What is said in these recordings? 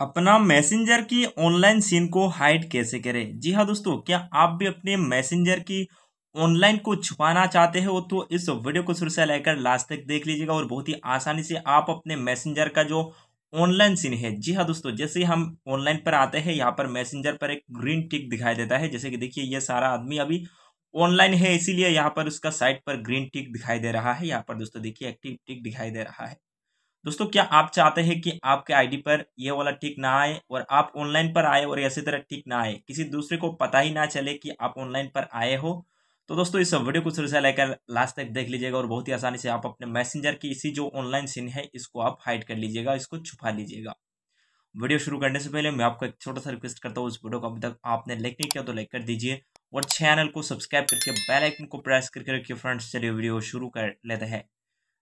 अपना मैसेंजर की online scene को हाइड कैसे करें जी हाँ दोस्तों क्या आप भी अपने मैसेंजर की ऑनलाइन को छुपाना चाहते हो तो इस वीडियो को शुरू से लेकर लास्ट तक देख लीजिएगा और बहुत ही आसानी से आप अपने मैसेंजर का जो ऑनलाइन सीन है जी हाँ दोस्तों जैसे हम ऑनलाइन पर आते हैं यहाँ पर मैसेंजर पर एक ग्रीन टिक दिखाई देता है जैसे कि देखिए ये सारा आदमी अभी ऑनलाइन है इसीलिए यहाँ पर उसका साइट पर ग्रीन टिक दिखाई दे रहा है यहाँ पर दोस्तों देखिए एक्टिव टिक दिखाई दे रहा है दोस्तों क्या आप चाहते हैं कि आपके आईडी पर ये वाला ठीक ना आए और आप ऑनलाइन पर आए और ऐसी तरह ठीक ना आए किसी दूसरे को पता ही ना चले कि आप ऑनलाइन पर आए हो तो दोस्तों इस वीडियो को शुरू से लेकर लास्ट तक देख लीजिएगा और बहुत ही आसानी से आप अपने मैसेंजर की इसी जो ऑनलाइन सीन है इसको आप हाइड कर लीजिएगा इसको छुपा लीजिएगा वीडियो शुरू करने से पहले मैं आपको एक छोटा सा रिक्वेस्ट करता हूँ उस वीडियो को अभी तक आपने लाइक नहीं किया तो लाइक कर दीजिए और चैनल को सब्सक्राइब करके बेल आइकन को प्रेस करके रखिए फ्रेंड्स चलिए वीडियो शुरू कर लेते हैं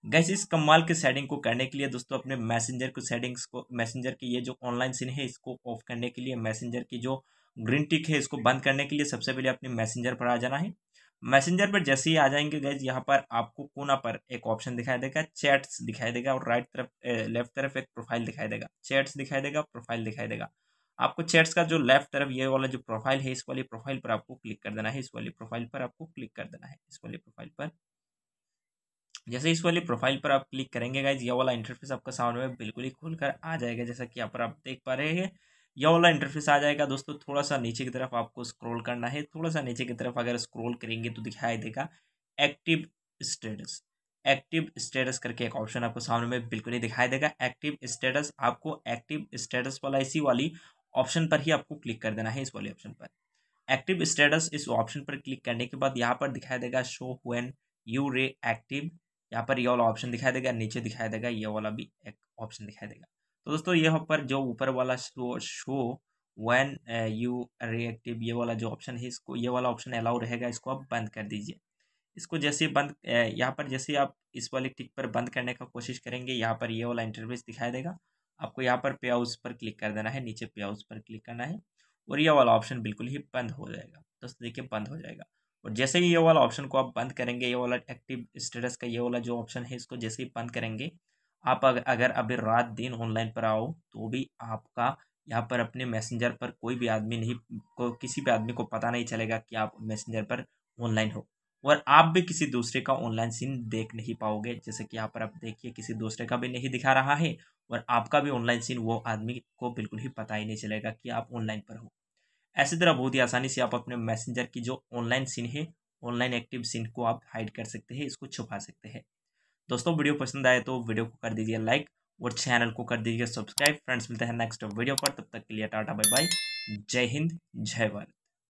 गैस इस कमाल के सेटिंग को करने के लिए दोस्तों अपने मैसेंजर को सेटिंग्स को मैसेंजर की ये जो ऑनलाइन सीन है इसको ऑफ करने के लिए मैसेंजर की जो ग्रीन टिक है इसको बंद करने के लिए सबसे पहले अपने मैसेंजर पर आ जाना है मैसेंजर पर जैसे ही आ जाएंगे गैस यहाँ पर आपको कोना पर एक ऑप्शन दिखाई देगा चैट्स दिखाई देगा और राइट तरफ लेफ्ट तरफ एक प्रोफाइल दिखाई देगा चैट्स दिखाई देगा प्रोफाइल दिखाई देगा आपको चैट्स का जो लेफ्ट तरफ ये वाला जो प्रोफाइल है इस वाली प्रोफाइल पर आपको क्लिक कर देना है इस वाली प्रोफाइल पर आपको क्लिक कर देना है इस वाली प्रोफाइल पर जैसे इस वाली प्रोफाइल पर आप क्लिक करेंगे गाइज यह वाला इंटरफेस आपका सामने में बिल्कुल ही खुलकर आ जाएगा जैसा कि यहाँ पर आप देख पा रहे हैं यह वाला इंटरफेस आ जाएगा दोस्तों थोड़ा सा नीचे की तरफ आपको स्क्रॉल करना है थोड़ा सा नीचे की तरफ अगर स्क्रॉल करेंगे तो दिखाई देगा एक्टिव स्टेटस एक्टिव स्टेटस करके एक ऑप्शन आपको सामने में बिल्कुल ही दिखाई देगा एक्टिव स्टेटस आपको एक्टिव स्टेटस वाला इसी वाली ऑप्शन पर ही आपको क्लिक कर देना है इस वाले ऑप्शन पर एक्टिव स्टेटस इस ऑप्शन पर क्लिक करने के बाद यहाँ पर दिखाई देगा शो हुन यू रे एक्टिव यहाँ पर ये वाला ऑप्शन दिखाई देगा नीचे दिखाई देगा ये वाला भी एक ऑप्शन दिखाई देगा तो दोस्तों यहाँ पर जो ऊपर वाला show show when you reactive ये वाला जो ऑप्शन है इसको ये वाला ऑप्शन अलाउ रहेगा इसको आप बंद कर दीजिए इसको जैसे बंद uh, यहाँ पर जैसे आप इस वाले टिक पर बंद करने का कोशिश करेंगे यहाँ पर ये वाला इंटरव्यूज दिखाई देगा आपको यहाँ पर पे हाउस पर क्लिक कर देना है नीचे पे हाउस पर क्लिक करना है और ये वाला ऑप्शन बिल्कुल ही बंद हो जाएगा दोस्तों देखिए बंद हो जाएगा और जैसे ही ये वाला ऑप्शन को आप बंद करेंगे ये वाला एक्टिव स्टेटस का ये वाला जो ऑप्शन है इसको जैसे ही बंद करेंगे आप अगर अभी रात दिन ऑनलाइन पर आओ तो भी आपका यहाँ पर अपने मैसेंजर पर कोई भी आदमी नहीं को किसी भी आदमी को पता नहीं चलेगा कि आप मैसेंजर पर ऑनलाइन हो और आप भी किसी दूसरे का ऑनलाइन सीन देख नहीं पाओगे जैसे कि यहाँ पर आप देखिए किसी दूसरे का भी नहीं दिखा रहा है और आपका भी ऑनलाइन सीन वो आदमी को बिल्कुल ही पता ही नहीं चलेगा कि आप ऑनलाइन पर हो ऐसी तरह बहुत ही आसानी से आप अपने मैसेंजर की जो ऑनलाइन सीन है ऑनलाइन एक्टिव सीन को आप हाइड कर सकते हैं इसको छुपा सकते हैं दोस्तों वीडियो पसंद आए तो वीडियो को कर दीजिए लाइक और चैनल को कर दीजिए सब्सक्राइब फ्रेंड्स मिलते हैं नेक्स्ट वीडियो पर तब तक के लिए टाटा बाय बाय जय हिंद जय भारत